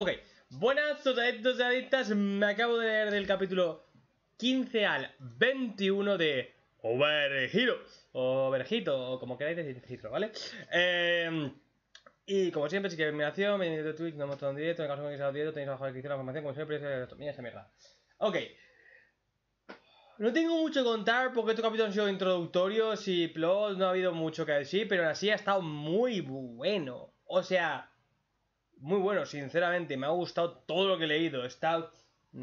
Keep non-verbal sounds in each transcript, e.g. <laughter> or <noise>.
Ok, buenas todas y adictas, me acabo de leer del capítulo 15 al 21 de Overhiro, o o como queráis decirlo, ¿vale? Em, y como siempre, si queréis acción, me de Twitch, no mostrado en directo, en caso de que sea directo, tenéis abajo en la descripción la información, como siempre, es mira esa mierda. Ok, no tengo mucho que contar porque estos capítulos han sido introductorios y plot, no ha habido mucho que decir, pero aún así ha estado muy bueno, o sea muy bueno, sinceramente. Me ha gustado todo lo que he leído. Está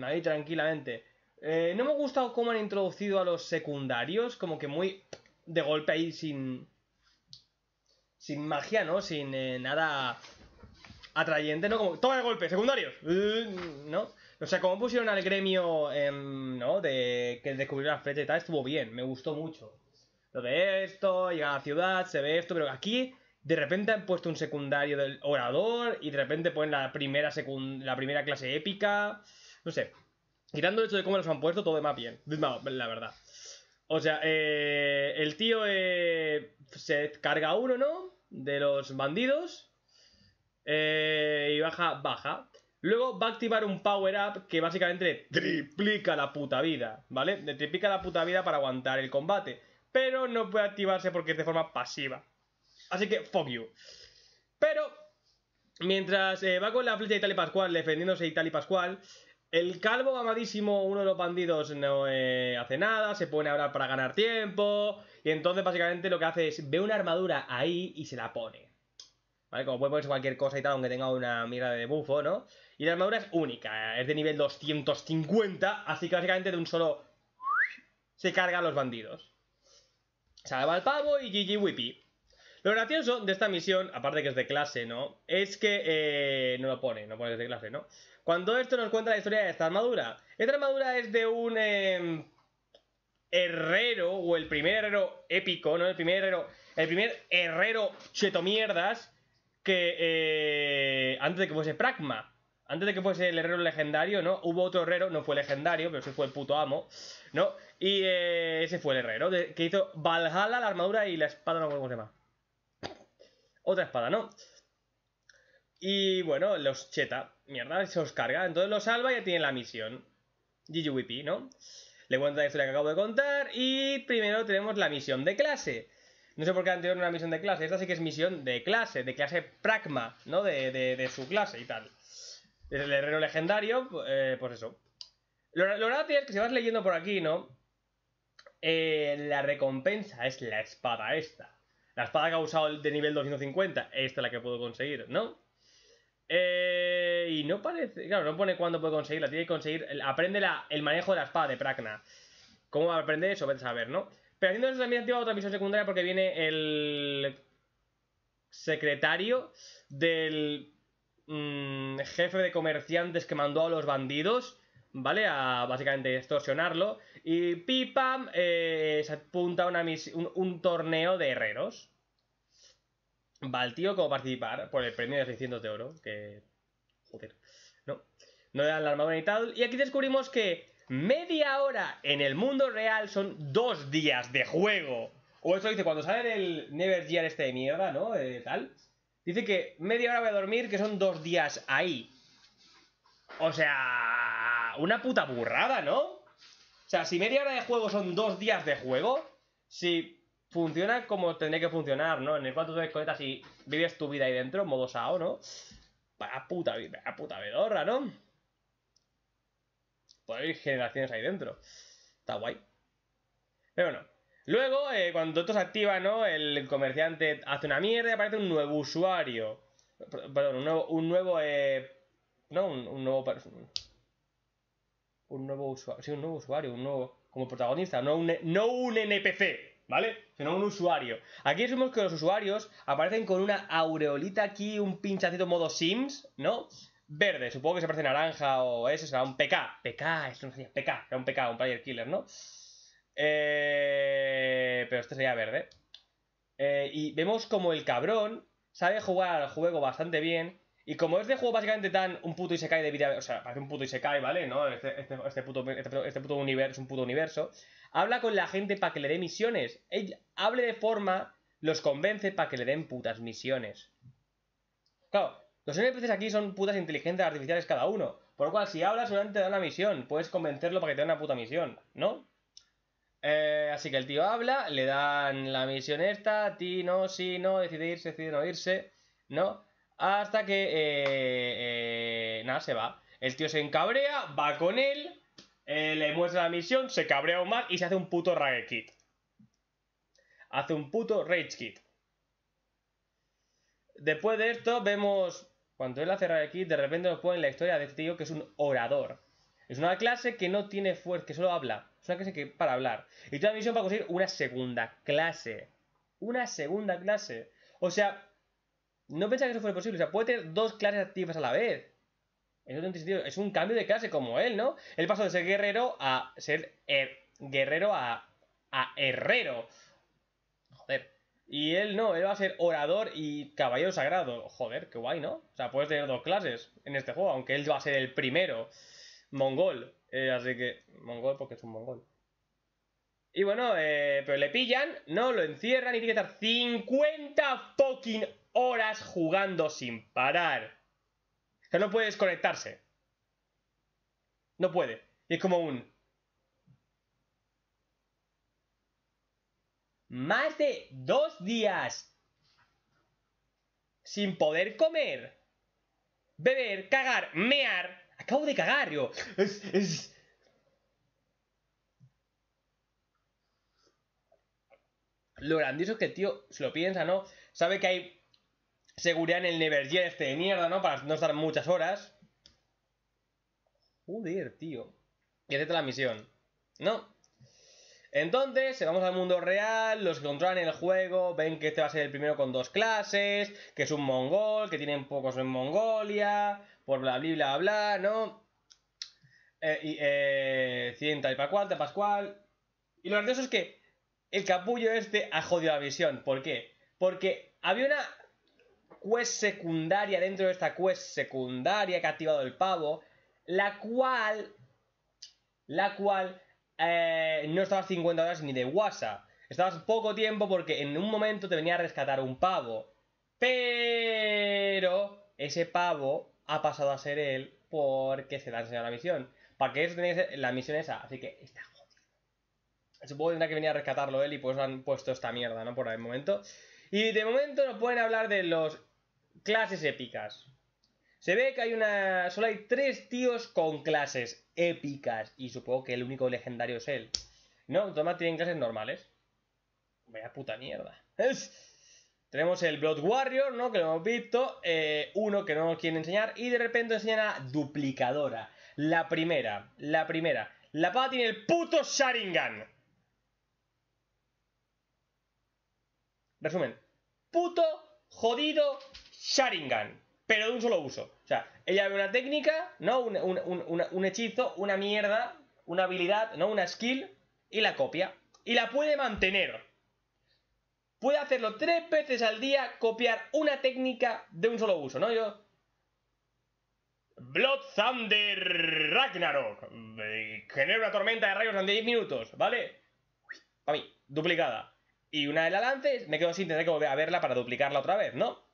ahí tranquilamente. Eh, no me ha gustado cómo han introducido a los secundarios, como que muy de golpe ahí sin. Sin magia, ¿no? Sin eh, nada atrayente, ¿no? Como, toma de golpe, secundarios, <laughs> ¿no? O sea, como pusieron al gremio, em, ¿no? De que descubrió la flecha y tal, estuvo bien, me gustó mucho. Lo de esto, llega a la ciudad, se ve esto, pero aquí de repente han puesto un secundario del orador y de repente ponen la primera, la primera clase épica. No sé. Quitando el hecho de cómo los han puesto, todo más bien. La verdad. O sea, eh, el tío eh, se carga uno, ¿no? De los bandidos. Eh, y baja, baja. Luego va a activar un power-up que básicamente triplica la puta vida, ¿vale? Le triplica la puta vida para aguantar el combate. Pero no puede activarse porque es de forma pasiva. Así que, fuck you. Pero, mientras eh, va con la flecha de Italia Pascual, defendiéndose de y Pascual, el calvo amadísimo, uno de los bandidos, no eh, hace nada, se pone ahora para ganar tiempo. Y entonces, básicamente, lo que hace es ve una armadura ahí y se la pone. ¿Vale? Como puede ponerse cualquier cosa y tal, aunque tenga una mira de bufo, ¿no? Y la armadura es única, eh, es de nivel 250, así que básicamente de un solo se a los bandidos. Se al pavo y Gigi Whippy. Lo gracioso de esta misión, aparte que es de clase, ¿no? Es que... Eh, no lo pone, no pone que es de clase, ¿no? Cuando esto nos cuenta la historia de esta armadura. Esta armadura es de un... Eh, herrero, o el primer herrero épico, ¿no? El primer herrero... El primer herrero cheto mierdas que... Eh, antes de que fuese Pragma. Antes de que fuese el herrero legendario, ¿no? Hubo otro herrero, no fue legendario, pero sí fue el puto amo, ¿no? Y eh, ese fue el herrero que hizo Valhalla, la armadura y la espada, no me acuerdo otra espada no. Y bueno, los cheta, mierda, se os carga. Entonces lo salva y ya tiene la misión. GGWP, ¿no? Le cuento la historia que acabo de contar y primero tenemos la misión de clase. No sé por qué anterior no era misión de clase, esta sí que es misión de clase, de clase pragma, ¿no? De, su clase y tal. Es el herrero legendario, eh, pues eso. Lo, lo es que si vas leyendo por aquí, ¿no? Eh, la recompensa es la espada esta. La espada que ha usado de nivel 250, esta es la que puedo conseguir, ¿no? Eh, y no parece. Claro, no pone cuándo puede conseguirla. Tiene que conseguir. Aprende la, el manejo de la espada de Pragna. ¿Cómo va a aprender eso? Vete a saber, ¿no? Pero haciendo eso también activa otra misión secundaria porque viene el. Secretario del. Mm, jefe de comerciantes que mandó a los bandidos. ¿vale? A básicamente extorsionarlo. Y pipam, eh, se apunta a una un, un, torneo de herreros. Va tío como participar por el premio de 600 de oro, que... Joder, no. No le dan la armadura ni tal. Y aquí descubrimos que media hora en el mundo real son dos días de juego. O eso dice cuando sale el Never este de mierda, ¿no? Eh, tal. Dice que media hora voy a dormir, que son dos días ahí. O sea, una puta burrada, ¿no? O sea, si media hora de juego son dos días de juego, si funciona como tendría que funcionar, ¿no? En el cual de te y vives tu vida ahí dentro, modo SAO, ¿no? Para puta, para puta vedorra, ¿no? Puede haber generaciones ahí dentro. Está guay. Pero bueno. Luego, eh, cuando esto se activa, ¿no? El comerciante hace una mierda y aparece un nuevo usuario. Perdón, un nuevo. Un nuevo eh, no, un nuevo un nuevo usuario, sí, un nuevo usuario, un nuevo, como protagonista, no un, no un NPC, ¿vale? Sino un usuario. Aquí vemos que los usuarios aparecen con una aureolita aquí, un pinchacito modo Sims, ¿no? Verde, supongo que se parece naranja o eso, será un PK. PK, esto no sería PK, era un PK, un player killer, ¿no? Eh, pero este sería verde. Eh, y vemos como el cabrón sabe jugar al juego bastante bien y como es de juego básicamente tan un puto y se cae de vida, o sea, parece un puto y se cae, ¿vale? ¿No? Este, este, este, este puto, universo un puto universo. Habla con la gente para que le dé misiones. hable de forma, los convence para que le den putas misiones. Claro, los NPCs aquí son putas inteligencias artificiales cada uno. Por lo cual, si hablas, solamente te da una misión. Puedes convencerlo para que te dé una puta misión, ¿no? Eh, así que el tío habla, le dan la misión esta, A ti, no, sí, no, Decide irse, decide no irse, ¿no? Hasta que, eh, eh, nada, se va. El tío se encabrea, va con él, eh, le muestra la misión, se cabrea aún más y se hace un puto Rage Kit. Hace un puto Rage Kit. Después de esto vemos, cuando él hace Rage Kit, de repente nos ponen la historia de este tío que es un orador. Es una clase que no tiene fuerza, que solo habla. Es una clase que para hablar. Y toda la misión para conseguir una segunda clase. Una segunda clase. O sea, no pensaba que eso fuera posible. O sea, puede tener dos clases activas a la vez. Es un cambio de clase como él, ¿no? Él pasó de ser guerrero a ser guerrero a, a herrero. Joder. Y él no, él va a ser orador y caballero sagrado. Joder, qué guay, ¿no? O sea, puedes tener dos clases en este juego, aunque él va a ser el primero. Mongol. Eh, así que, mongol porque es un mongol. Y bueno, eh, pero le pillan, no, lo encierran y tiene que estar 50 fucking horas jugando sin parar. Que no puede desconectarse. No puede. es como un... Más de dos días sin poder comer, beber, cagar, mear. Acabo de cagar yo. Es, Lo grandioso es que el tío, se lo piensa, ¿no? Sabe que hay seguridad en el Year este de mierda, ¿no? Para no estar muchas horas. Joder, tío. Y acepta la misión. No. Entonces, se vamos al mundo real, los que controlan el juego ven que este va a ser el primero con dos clases, que es un mongol, que tienen pocos en Mongolia, por bla, bla, bla, bla, ¿no? Eh, y, eh, cienta y Pascual, de Pascual. Y lo gracioso es que el capullo este ha jodido la visión. ¿Por qué? Porque había una quest secundaria dentro de esta quest secundaria que ha activado el pavo, la cual, la cual eh, no estabas 50 horas ni de WhatsApp. Estabas poco tiempo porque en un momento te venía a rescatar un pavo. Pero ese pavo ha pasado a ser él porque se le ha enseñado la misión. Para que eso la misión esa. Así que está jodido. Supongo que tendrá que venir a rescatarlo él y pues han puesto esta mierda, ¿no? Por el momento. Y de momento nos pueden hablar de los Clases épicas. Se ve que hay una. Solo hay tres tíos con clases épicas. Y supongo que el único legendario es él. No, los tienen clases normales. Vaya puta mierda. <laughs> Tenemos el Blood Warrior, ¿no? Que lo hemos visto. Eh, uno que no nos quieren enseñar. Y de repente enseñan a Duplicadora. La primera. La primera. La pava tiene el puto Sharingan. Resumen. Puto, jodido, Sharingan, pero de un solo uso. O sea, ella ve una técnica, ¿no? Un, hechizo, una mierda, una habilidad, ¿no? Una skill, y la copia. Y la puede mantener. Puede hacerlo tres veces al día, copiar una técnica de un solo uso, ¿no? Yo. Blood Thunder Ragnarok. Eh, genera una tormenta de rayos en 10 minutos, ¿vale? Para mí, duplicada. Y una de la lances, me quedo sin tener que volver a verla para duplicarla otra vez, ¿no?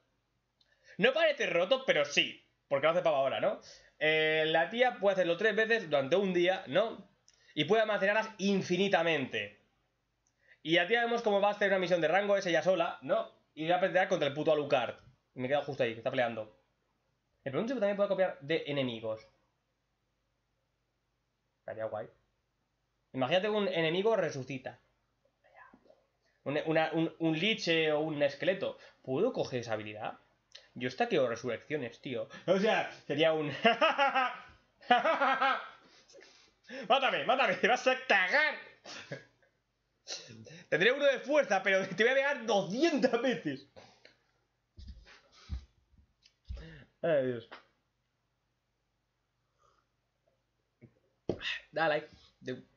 No parece roto, pero sí. Porque lo hace pava ahora, ¿no? Eh, la tía puede hacerlo tres veces durante un día, ¿no? Y puede almacenarlas infinitamente. Y la tía vemos cómo va a hacer una misión de rango es ella sola, ¿no? Y va a pelear contra el puto Alucard. Me quedo justo ahí, que está peleando. Me pregunto también puede copiar de enemigos. Estaría guay. Imagínate un enemigo resucita. un, un liche o un esqueleto. ¿Puedo coger esa habilidad? Yo que resurrecciones, tío. O sea, sería un... <laughs> ¡Mátame, mátame! ¡Te vas a cagar! Tendré uno de fuerza, pero te voy a pegar 200 veces. Ay, Dios. Dale like.